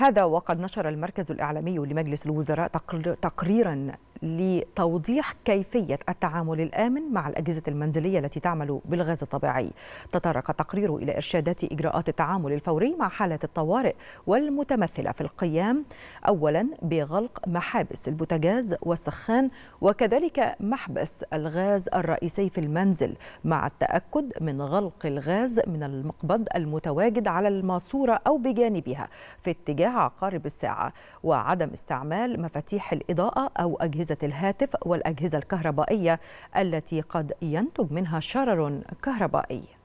هذا وقد نشر المركز الإعلامي لمجلس الوزراء تقريرا لتوضيح كيفية التعامل الآمن مع الأجهزة المنزلية التي تعمل بالغاز الطبيعي تطرق تقرير إلى إرشادات إجراءات التعامل الفوري مع حالات الطوارئ والمتمثلة في القيام أولا بغلق محابس البوتاجاز والسخان وكذلك محبس الغاز الرئيسي في المنزل مع التأكد من غلق الغاز من المقبض المتواجد على الماسورة أو بجانبها في اتجاه عقارب الساعة وعدم استعمال مفاتيح الإضاءة أو أجهزة أجهزة الهاتف والأجهزة الكهربائية التي قد ينتج منها شرر كهربائي